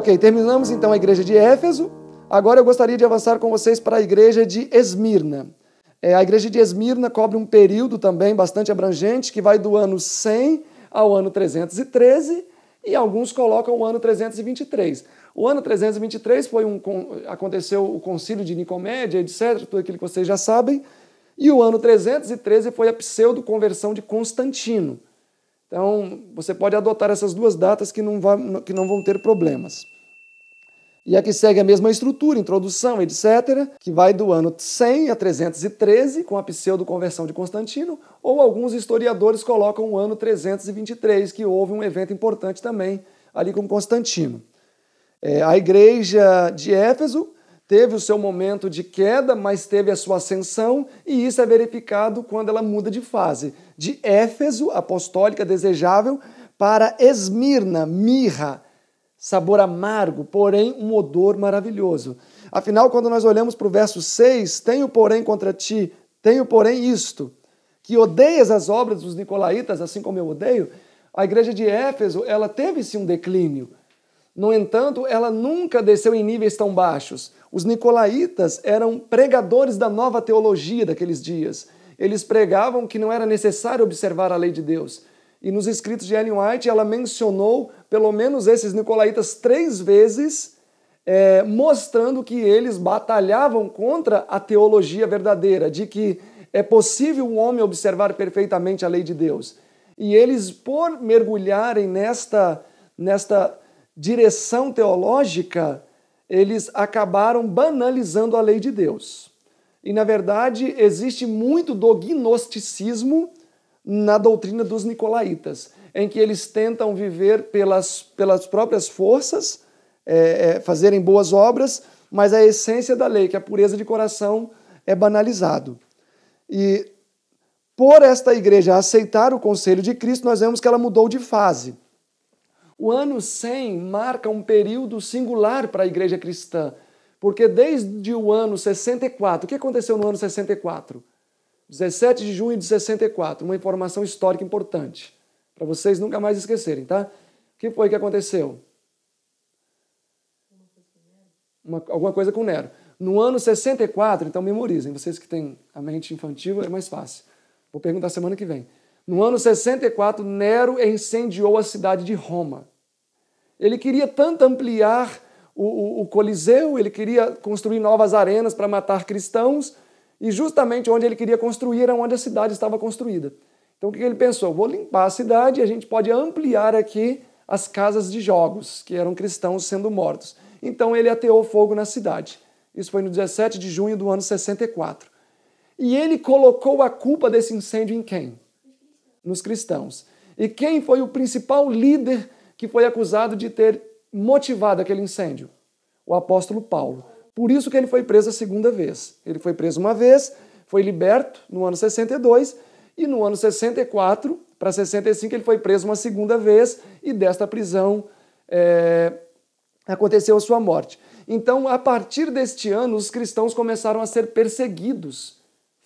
Ok, terminamos então a igreja de Éfeso. Agora eu gostaria de avançar com vocês para a igreja de Esmirna. É, a igreja de Esmirna cobre um período também bastante abrangente, que vai do ano 100 ao ano 313, e alguns colocam o ano 323. O ano 323 foi um, aconteceu o concílio de Nicomédia, etc., tudo aquilo que vocês já sabem. E o ano 313 foi a pseudo-conversão de Constantino. Então, você pode adotar essas duas datas que não, vai, que não vão ter problemas. E aqui segue a mesma estrutura, introdução, etc., que vai do ano 100 a 313, com a pseudo-conversão de Constantino, ou alguns historiadores colocam o ano 323, que houve um evento importante também ali com Constantino. É, a igreja de Éfeso teve o seu momento de queda, mas teve a sua ascensão, e isso é verificado quando ela muda de fase, de Éfeso, apostólica desejável, para Esmirna, mirra, sabor amargo, porém um odor maravilhoso. Afinal, quando nós olhamos para o verso 6, tenho porém contra ti, tenho porém isto, que odeias as obras dos nicolaítas, assim como eu odeio, a igreja de Éfeso, ela teve sim um declínio, no entanto, ela nunca desceu em níveis tão baixos. Os nicolaítas eram pregadores da nova teologia daqueles dias. Eles pregavam que não era necessário observar a lei de Deus. E nos escritos de Ellen White, ela mencionou pelo menos esses nicolaítas três vezes, é, mostrando que eles batalhavam contra a teologia verdadeira, de que é possível o homem observar perfeitamente a lei de Deus. E eles, por mergulharem nesta, nesta direção teológica, eles acabaram banalizando a lei de Deus. E, na verdade, existe muito do gnosticismo na doutrina dos nicolaítas, em que eles tentam viver pelas, pelas próprias forças, é, é, fazerem boas obras, mas a essência da lei, que é a pureza de coração, é banalizado. E por esta igreja aceitar o conselho de Cristo, nós vemos que ela mudou de fase. O ano 100 marca um período singular para a igreja cristã, porque desde o ano 64, o que aconteceu no ano 64? 17 de junho de 64, uma informação histórica importante, para vocês nunca mais esquecerem, tá? O que foi que aconteceu? Uma, alguma coisa com Nero. No ano 64, então memorizem, vocês que têm a mente infantil é mais fácil. Vou perguntar semana que vem. No ano 64, Nero incendiou a cidade de Roma. Ele queria tanto ampliar o, o, o Coliseu, ele queria construir novas arenas para matar cristãos, e justamente onde ele queria construir era onde a cidade estava construída. Então o que ele pensou? Vou limpar a cidade e a gente pode ampliar aqui as casas de jogos, que eram cristãos sendo mortos. Então ele ateou fogo na cidade. Isso foi no 17 de junho do ano 64. E ele colocou a culpa desse incêndio em quem? nos cristãos. E quem foi o principal líder que foi acusado de ter motivado aquele incêndio? O apóstolo Paulo. Por isso que ele foi preso a segunda vez. Ele foi preso uma vez, foi liberto no ano 62 e no ano 64 para 65 ele foi preso uma segunda vez e desta prisão é, aconteceu a sua morte. Então, a partir deste ano, os cristãos começaram a ser perseguidos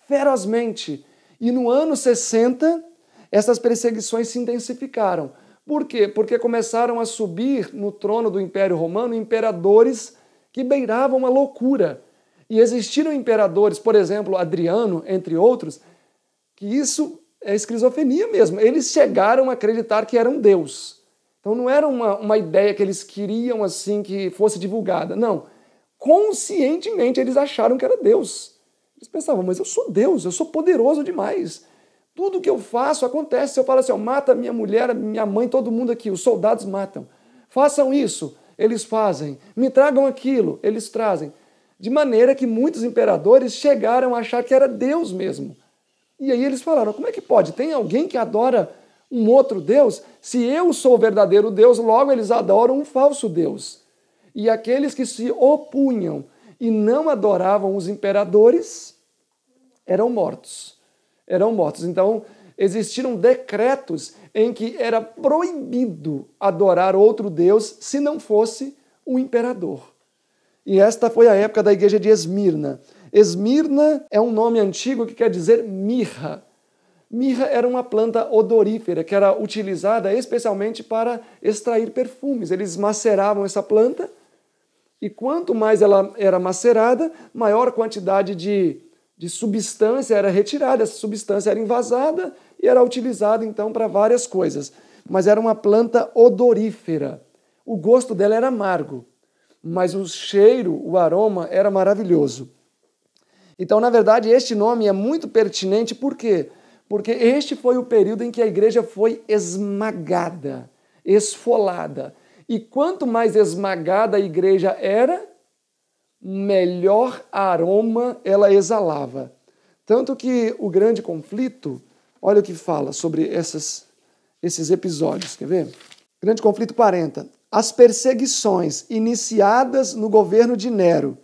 ferozmente. E no ano 60, essas perseguições se intensificaram. Por quê? Porque começaram a subir no trono do Império Romano imperadores que beiravam a loucura. E existiram imperadores, por exemplo, Adriano, entre outros, que isso é esquizofrenia mesmo. Eles chegaram a acreditar que eram Deus. Então não era uma, uma ideia que eles queriam assim que fosse divulgada. Não. Conscientemente eles acharam que era Deus. Eles pensavam, mas eu sou Deus, eu sou poderoso demais. Tudo que eu faço acontece. Se eu falo assim, ó, mata minha mulher, minha mãe, todo mundo aqui, os soldados matam. Façam isso, eles fazem. Me tragam aquilo, eles trazem. De maneira que muitos imperadores chegaram a achar que era Deus mesmo. E aí eles falaram: como é que pode? Tem alguém que adora um outro Deus? Se eu sou o verdadeiro Deus, logo eles adoram um falso Deus. E aqueles que se opunham e não adoravam os imperadores eram mortos eram mortos. Então, existiram decretos em que era proibido adorar outro Deus se não fosse o imperador. E esta foi a época da igreja de Esmirna. Esmirna é um nome antigo que quer dizer mirra. Mirra era uma planta odorífera que era utilizada especialmente para extrair perfumes. Eles maceravam essa planta e quanto mais ela era macerada, maior quantidade de de substância era retirada, essa substância era invasada e era utilizada então para várias coisas. Mas era uma planta odorífera. O gosto dela era amargo, mas o cheiro, o aroma era maravilhoso. Então, na verdade, este nome é muito pertinente, por quê? Porque este foi o período em que a igreja foi esmagada, esfolada. E quanto mais esmagada a igreja era, melhor aroma ela exalava. Tanto que o grande conflito, olha o que fala sobre essas, esses episódios, quer ver? Grande conflito 40. As perseguições iniciadas no governo de Nero,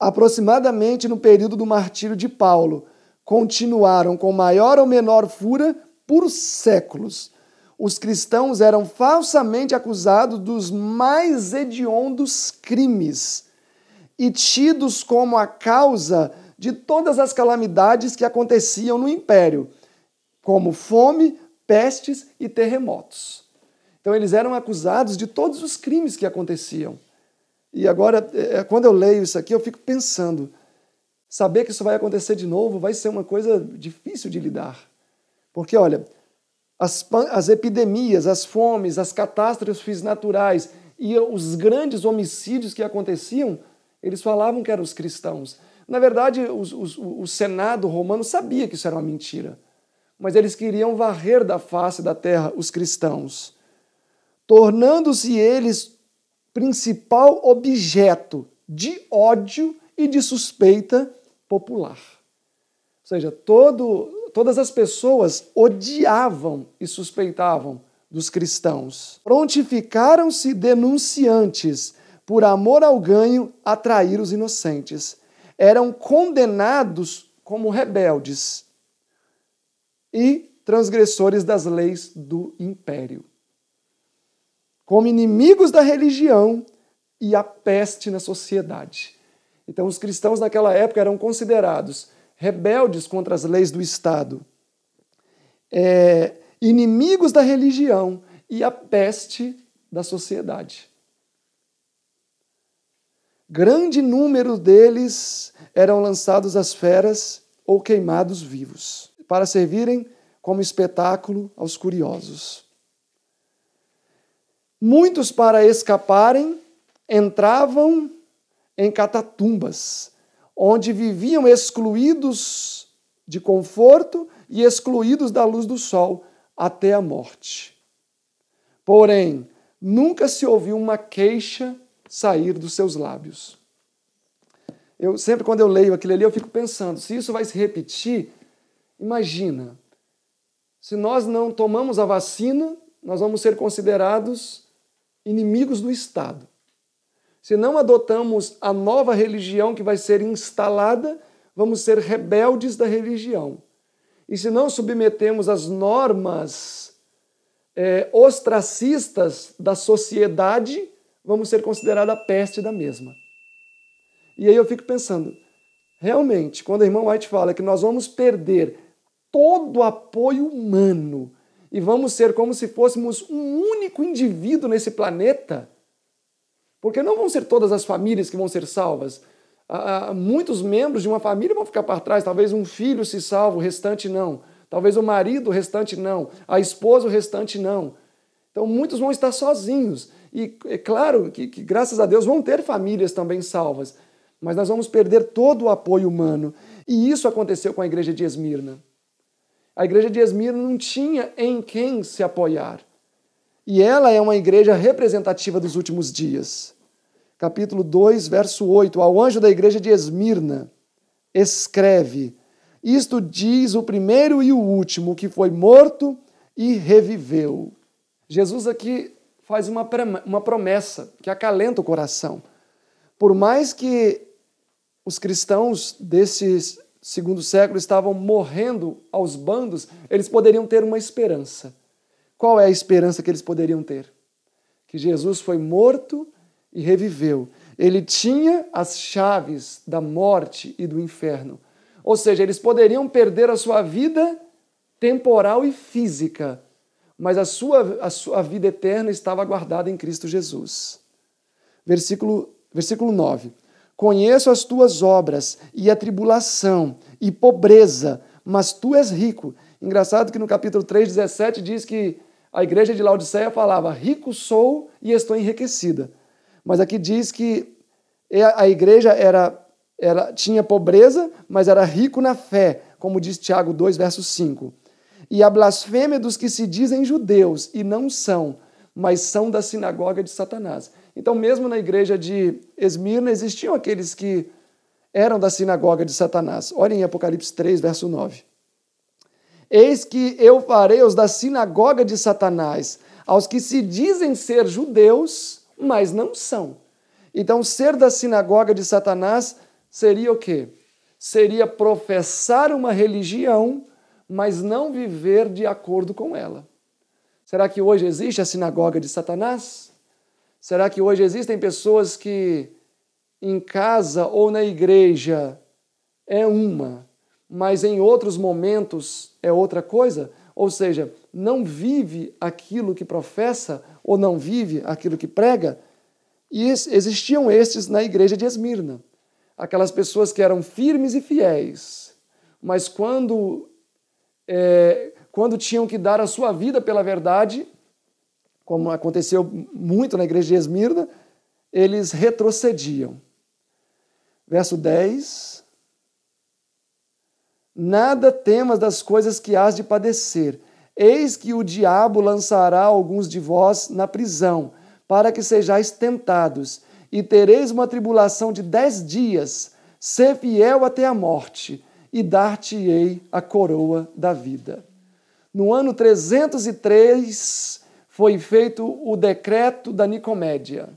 aproximadamente no período do martírio de Paulo, continuaram com maior ou menor fura por séculos. Os cristãos eram falsamente acusados dos mais hediondos crimes e tidos como a causa de todas as calamidades que aconteciam no império, como fome, pestes e terremotos. Então eles eram acusados de todos os crimes que aconteciam. E agora, é, é, quando eu leio isso aqui, eu fico pensando: saber que isso vai acontecer de novo vai ser uma coisa difícil de lidar. Porque, olha, as, as epidemias, as fomes, as catástrofes naturais e os grandes homicídios que aconteciam eles falavam que eram os cristãos. Na verdade, os, os, o Senado romano sabia que isso era uma mentira, mas eles queriam varrer da face da terra os cristãos, tornando-se eles principal objeto de ódio e de suspeita popular. Ou seja, todo, todas as pessoas odiavam e suspeitavam dos cristãos. Prontificaram-se denunciantes por amor ao ganho, atrair os inocentes. Eram condenados como rebeldes e transgressores das leis do império. Como inimigos da religião e a peste na sociedade. Então, os cristãos naquela época eram considerados rebeldes contra as leis do Estado, é, inimigos da religião e a peste da sociedade. Grande número deles eram lançados às feras ou queimados vivos, para servirem como espetáculo aos curiosos. Muitos, para escaparem, entravam em catatumbas, onde viviam excluídos de conforto e excluídos da luz do sol até a morte. Porém, nunca se ouviu uma queixa sair dos seus lábios. Eu sempre quando eu leio aquilo ali, eu fico pensando, se isso vai se repetir, imagina. Se nós não tomamos a vacina, nós vamos ser considerados inimigos do Estado. Se não adotamos a nova religião que vai ser instalada, vamos ser rebeldes da religião. E se não submetemos as normas é, ostracistas da sociedade, vamos ser considerados a peste da mesma. E aí eu fico pensando, realmente, quando a irmã White fala que nós vamos perder todo o apoio humano e vamos ser como se fôssemos um único indivíduo nesse planeta, porque não vão ser todas as famílias que vão ser salvas. Ah, muitos membros de uma família vão ficar para trás, talvez um filho se salve, o restante não. Talvez o marido, o restante não. A esposa, o restante não. Então muitos vão estar sozinhos. E é claro que, que, graças a Deus, vão ter famílias também salvas, mas nós vamos perder todo o apoio humano. E isso aconteceu com a igreja de Esmirna. A igreja de Esmirna não tinha em quem se apoiar. E ela é uma igreja representativa dos últimos dias. Capítulo 2, verso 8. Ao anjo da igreja de Esmirna, escreve: Isto diz o primeiro e o último, que foi morto e reviveu. Jesus aqui faz uma, uma promessa que acalenta o coração. Por mais que os cristãos desse segundo século estavam morrendo aos bandos, eles poderiam ter uma esperança. Qual é a esperança que eles poderiam ter? Que Jesus foi morto e reviveu. Ele tinha as chaves da morte e do inferno. Ou seja, eles poderiam perder a sua vida temporal e física, mas a sua, a sua vida eterna estava guardada em Cristo Jesus. Versículo, versículo 9: Conheço as tuas obras e a tribulação e pobreza, mas tu és rico. Engraçado que no capítulo 3, 17 diz que a igreja de Laodiceia falava: Rico sou e estou enriquecida. Mas aqui diz que é, a igreja era, era, tinha pobreza, mas era rico na fé, como diz Tiago 2, verso 5 e a blasfêmia dos que se dizem judeus e não são, mas são da sinagoga de Satanás. Então, mesmo na igreja de Esmirna, existiam aqueles que eram da sinagoga de Satanás. Olhem em Apocalipse 3, verso 9. Eis que eu farei os da sinagoga de Satanás, aos que se dizem ser judeus, mas não são. Então, ser da sinagoga de Satanás seria o quê? Seria professar uma religião mas não viver de acordo com ela. Será que hoje existe a sinagoga de Satanás? Será que hoje existem pessoas que em casa ou na igreja é uma, mas em outros momentos é outra coisa? Ou seja, não vive aquilo que professa ou não vive aquilo que prega? E existiam estes na igreja de Esmirna. Aquelas pessoas que eram firmes e fiéis, mas quando é, quando tinham que dar a sua vida pela verdade, como aconteceu muito na igreja de Esmirna, eles retrocediam. Verso 10. Nada temas das coisas que hás de padecer. Eis que o diabo lançará alguns de vós na prisão, para que sejais tentados, e tereis uma tribulação de dez dias. Ser fiel até a morte, e dar-te-ei a coroa da vida. No ano 303 foi feito o decreto da Nicomédia.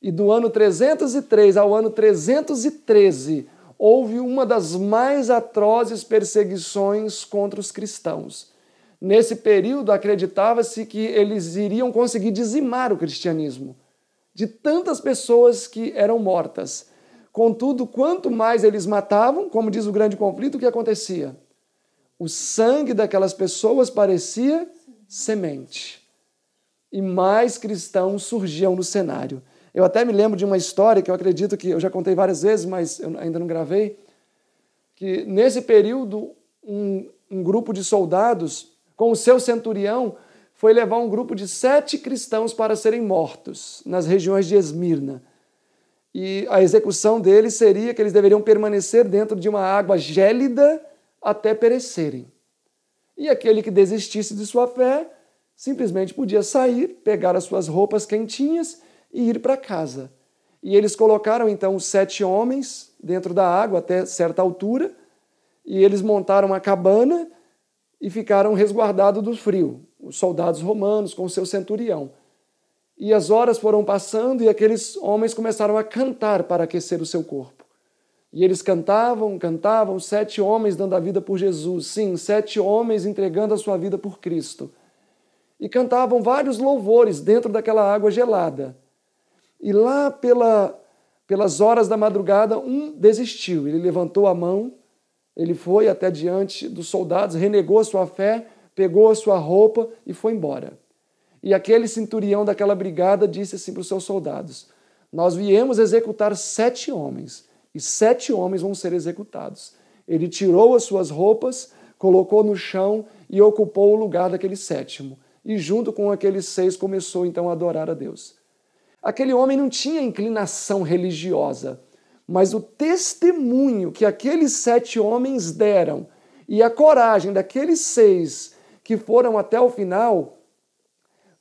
E do ano 303 ao ano 313 houve uma das mais atrozes perseguições contra os cristãos. Nesse período acreditava-se que eles iriam conseguir dizimar o cristianismo de tantas pessoas que eram mortas. Contudo, quanto mais eles matavam, como diz o grande conflito, o que acontecia? O sangue daquelas pessoas parecia semente. E mais cristãos surgiam no cenário. Eu até me lembro de uma história que eu acredito que eu já contei várias vezes, mas eu ainda não gravei, que nesse período um, um grupo de soldados, com o seu centurião, foi levar um grupo de sete cristãos para serem mortos nas regiões de Esmirna. E a execução deles seria que eles deveriam permanecer dentro de uma água gélida até perecerem. E aquele que desistisse de sua fé simplesmente podia sair, pegar as suas roupas quentinhas e ir para casa. E eles colocaram então os sete homens dentro da água até certa altura, e eles montaram uma cabana e ficaram resguardados do frio, os soldados romanos com seu centurião. E as horas foram passando e aqueles homens começaram a cantar para aquecer o seu corpo. E eles cantavam, cantavam, sete homens dando a vida por Jesus, sim, sete homens entregando a sua vida por Cristo. E cantavam vários louvores dentro daquela água gelada. E lá pela, pelas horas da madrugada, um desistiu. Ele levantou a mão, ele foi até diante dos soldados, renegou a sua fé, pegou a sua roupa e foi embora. E aquele centurião daquela brigada disse assim para os seus soldados: Nós viemos executar sete homens, e sete homens vão ser executados. Ele tirou as suas roupas, colocou no chão e ocupou o lugar daquele sétimo. E junto com aqueles seis começou então a adorar a Deus. Aquele homem não tinha inclinação religiosa, mas o testemunho que aqueles sete homens deram e a coragem daqueles seis que foram até o final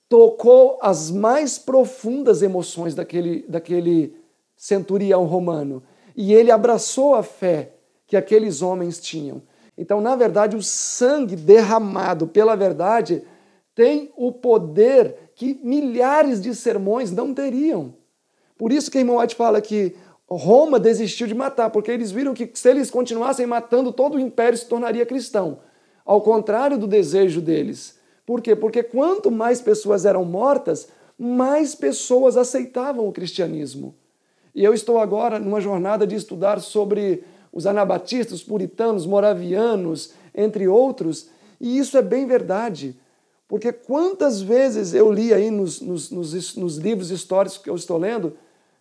tocou as mais profundas emoções daquele, daquele centurião romano. E ele abraçou a fé que aqueles homens tinham. Então, na verdade, o sangue derramado pela verdade tem o poder que milhares de sermões não teriam. Por isso que Irmão White fala que Roma desistiu de matar, porque eles viram que se eles continuassem matando, todo o império se tornaria cristão. Ao contrário do desejo deles. Por quê? Porque quanto mais pessoas eram mortas, mais pessoas aceitavam o cristianismo. E eu estou agora numa jornada de estudar sobre os anabatistas, puritanos, moravianos, entre outros, e isso é bem verdade. Porque quantas vezes eu li aí nos, nos, nos, nos livros históricos que eu estou lendo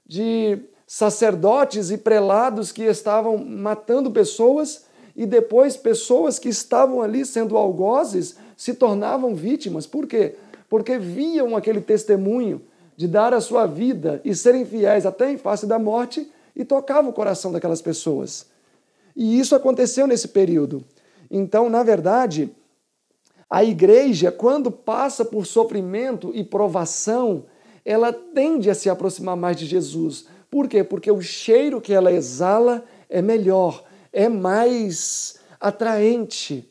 de sacerdotes e prelados que estavam matando pessoas e depois pessoas que estavam ali sendo algozes se tornavam vítimas. Por quê? Porque viam aquele testemunho de dar a sua vida e serem fiéis até em face da morte e tocava o coração daquelas pessoas. E isso aconteceu nesse período. Então, na verdade, a igreja, quando passa por sofrimento e provação, ela tende a se aproximar mais de Jesus. Por quê? Porque o cheiro que ela exala é melhor, é mais atraente.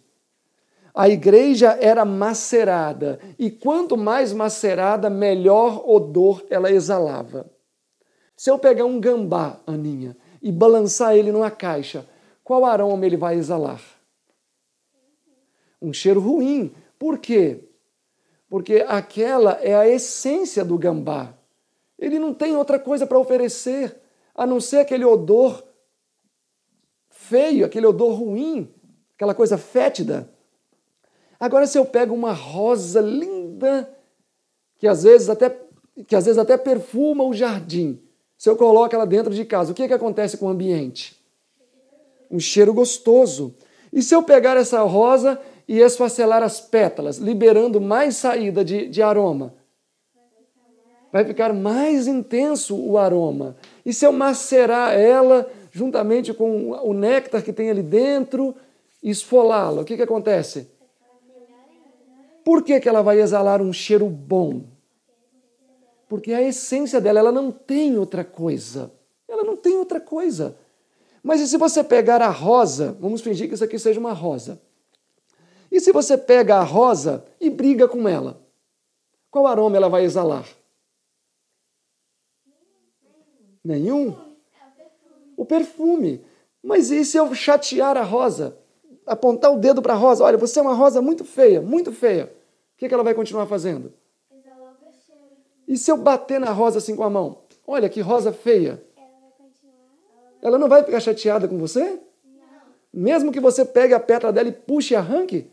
A igreja era macerada, e quanto mais macerada, melhor odor ela exalava. Se eu pegar um gambá, Aninha, e balançar ele numa caixa, qual aroma ele vai exalar? Um cheiro ruim. Por quê? Porque aquela é a essência do gambá. Ele não tem outra coisa para oferecer a não ser aquele odor feio, aquele odor ruim, aquela coisa fétida. Agora, se eu pego uma rosa linda, que às vezes até, que às vezes até perfuma o jardim, se eu coloco ela dentro de casa, o que, é que acontece com o ambiente? Um cheiro gostoso. E se eu pegar essa rosa e esfacelar as pétalas, liberando mais saída de, de aroma? Vai ficar mais intenso o aroma. E se eu macerar ela juntamente com o néctar que tem ali dentro, esfolá-la, o que, que acontece? Por que, que ela vai exalar um cheiro bom? Porque a essência dela, ela não tem outra coisa. Ela não tem outra coisa. Mas e se você pegar a rosa, vamos fingir que isso aqui seja uma rosa. E se você pega a rosa e briga com ela? Qual aroma ela vai exalar? Nenhum? O perfume. Mas e se eu chatear a rosa? Apontar o dedo para a rosa? Olha, você é uma rosa muito feia, muito feia que, que ela vai continuar fazendo? E se eu bater na rosa assim com a mão? Olha que rosa feia. Ela não vai ficar chateada com você? Mesmo que você pegue a pedra dela e puxe e arranque?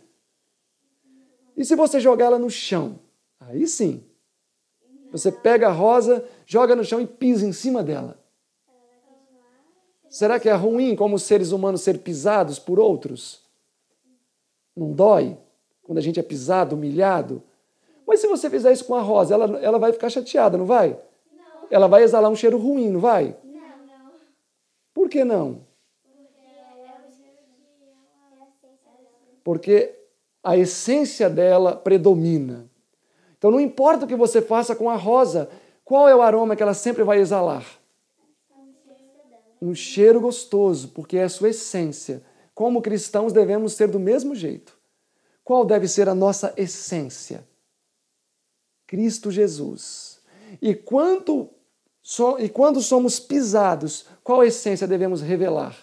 E se você jogar ela no chão? Aí sim. Você pega a rosa, joga no chão e pisa em cima dela. Será que é ruim como seres humanos ser pisados por outros? Não dói? quando a gente é pisado, humilhado. Mas se você fizer isso com a rosa, ela, ela vai ficar chateada, não vai? Não. Ela vai exalar um cheiro ruim, não vai? Não, não. Por que não? Porque a essência dela predomina. Então não importa o que você faça com a rosa, qual é o aroma que ela sempre vai exalar? Um cheiro gostoso, porque é a sua essência. Como cristãos devemos ser do mesmo jeito. Qual deve ser a nossa essência? Cristo Jesus. E, quanto so, e quando somos pisados, qual essência devemos revelar?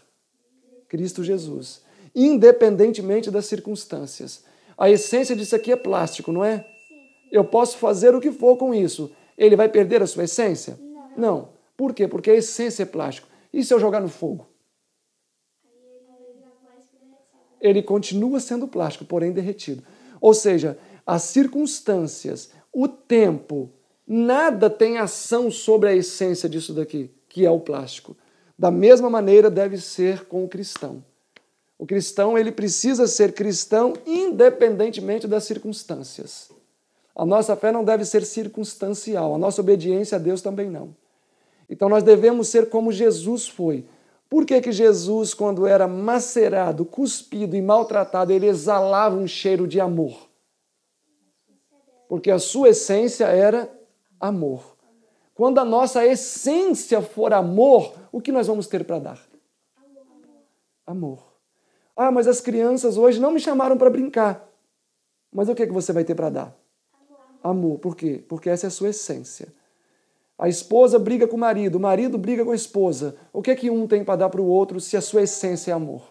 Cristo Jesus. Independentemente das circunstâncias. A essência disso aqui é plástico, não é? Eu posso fazer o que for com isso. Ele vai perder a sua essência? Não. Por quê? Porque a essência é plástico. E se eu jogar no fogo? ele continua sendo plástico, porém derretido. Ou seja, as circunstâncias, o tempo, nada tem ação sobre a essência disso daqui, que é o plástico. Da mesma maneira deve ser com o cristão. O cristão ele precisa ser cristão independentemente das circunstâncias. A nossa fé não deve ser circunstancial, a nossa obediência a Deus também não. Então nós devemos ser como Jesus foi, por que, que Jesus, quando era macerado, cuspido e maltratado, ele exalava um cheiro de amor? Porque a sua essência era amor. Quando a nossa essência for amor, o que nós vamos ter para dar? Amor. Ah, mas as crianças hoje não me chamaram para brincar. Mas o que, é que você vai ter para dar? Amor. Por quê? Porque essa é a sua essência. A esposa briga com o marido, o marido briga com a esposa. O que é que um tem para dar para o outro se a sua essência é amor?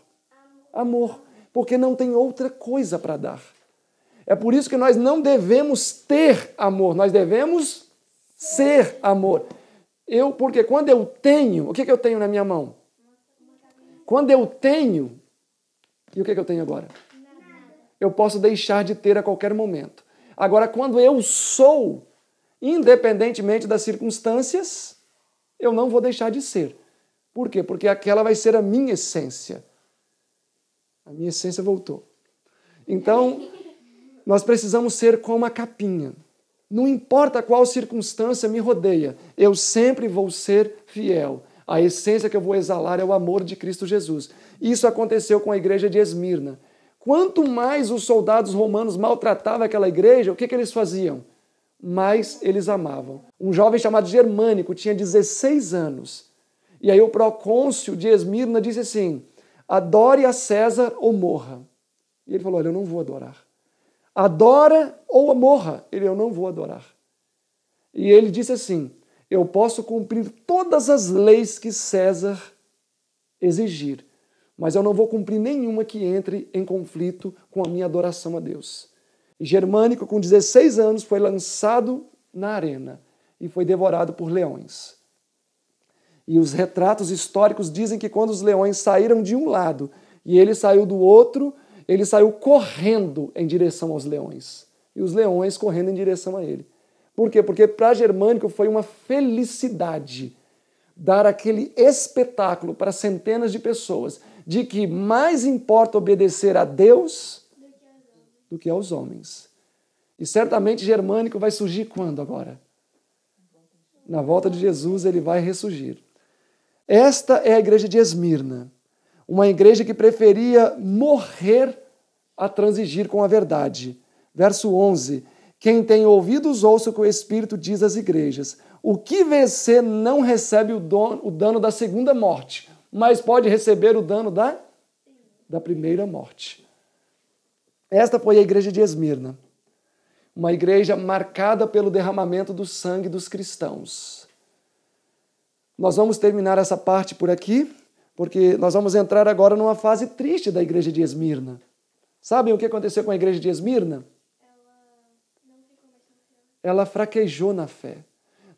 Amor, porque não tem outra coisa para dar. É por isso que nós não devemos ter amor, nós devemos ser amor. Eu, porque quando eu tenho, o que, é que eu tenho na minha mão? Quando eu tenho, e o que, é que eu tenho agora? Eu posso deixar de ter a qualquer momento. Agora, quando eu sou, independentemente das circunstâncias, eu não vou deixar de ser. Por quê? Porque aquela vai ser a minha essência. A minha essência voltou. Então, nós precisamos ser como a capinha. Não importa qual circunstância me rodeia, eu sempre vou ser fiel. A essência que eu vou exalar é o amor de Cristo Jesus. Isso aconteceu com a igreja de Esmirna. Quanto mais os soldados romanos maltratavam aquela igreja, o que, que eles faziam? mais eles amavam. Um jovem chamado Germânico tinha 16 anos. E aí o procôncio de Esmirna disse assim: adore a César ou morra. E ele falou: olha, eu não vou adorar. Adora ou morra. Ele, eu não vou adorar. E ele disse assim: eu posso cumprir todas as leis que César exigir, mas eu não vou cumprir nenhuma que entre em conflito com a minha adoração a Deus germânico, com 16 anos, foi lançado na arena e foi devorado por leões. E os retratos históricos dizem que quando os leões saíram de um lado e ele saiu do outro, ele saiu correndo em direção aos leões. E os leões correndo em direção a ele. Por quê? Porque para Germânico foi uma felicidade dar aquele espetáculo para centenas de pessoas de que mais importa obedecer a Deus do que aos homens. E certamente germânico vai surgir quando agora? Na volta de Jesus ele vai ressurgir. Esta é a igreja de Esmirna, uma igreja que preferia morrer a transigir com a verdade. Verso 11: Quem tem ouvidos, ouça o que o Espírito diz às igrejas. O que vencer não recebe o, dono, o dano da segunda morte, mas pode receber o dano da, da primeira morte. Esta foi a igreja de Esmirna, uma igreja marcada pelo derramamento do sangue dos cristãos. Nós vamos terminar essa parte por aqui, porque nós vamos entrar agora numa fase triste da igreja de Esmirna. Sabem o que aconteceu com a igreja de Esmirna? Ela fraquejou na fé.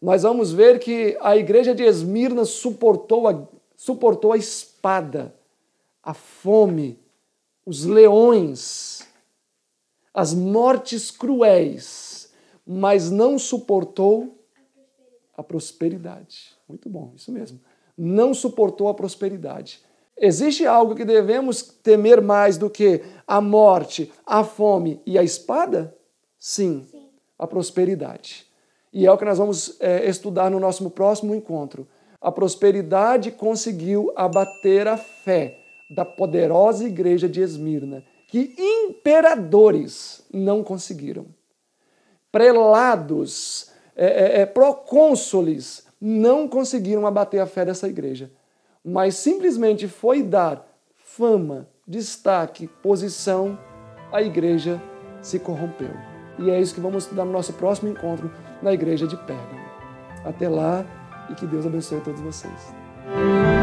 Nós vamos ver que a igreja de Esmirna suportou a, suportou a espada, a fome, os leões, as mortes cruéis, mas não suportou a prosperidade. Muito bom, isso mesmo. Não suportou a prosperidade. Existe algo que devemos temer mais do que a morte, a fome e a espada? Sim, a prosperidade. E é o que nós vamos é, estudar no nosso próximo encontro. A prosperidade conseguiu abater a fé da poderosa igreja de Esmirna que imperadores não conseguiram. Prelados, é, é, é, procônsules não conseguiram abater a fé dessa igreja. Mas simplesmente foi dar fama, destaque, posição, a igreja se corrompeu. E é isso que vamos estudar no nosso próximo encontro na igreja de Pérgamo. Até lá e que Deus abençoe todos vocês.